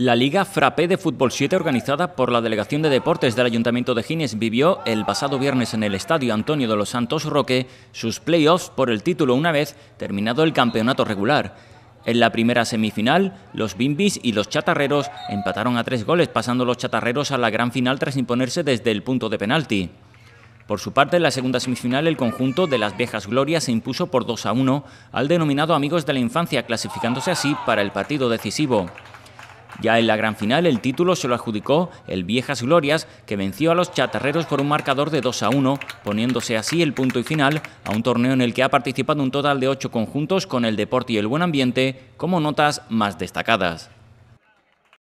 La Liga Frappé de Fútbol 7, organizada por la Delegación de Deportes del Ayuntamiento de Gines, vivió el pasado viernes en el Estadio Antonio de los Santos Roque sus playoffs por el título una vez terminado el campeonato regular. En la primera semifinal, los Bimbis y los Chatarreros empataron a tres goles, pasando los Chatarreros a la gran final tras imponerse desde el punto de penalti. Por su parte, en la segunda semifinal, el conjunto de las Viejas Glorias se impuso por 2 a 1 al denominado Amigos de la Infancia, clasificándose así para el partido decisivo. Ya en la gran final el título se lo adjudicó el Viejas Glorias, que venció a los chatarreros por un marcador de 2 a 1, poniéndose así el punto y final a un torneo en el que ha participado un total de 8 conjuntos con el deporte y el buen ambiente como notas más destacadas.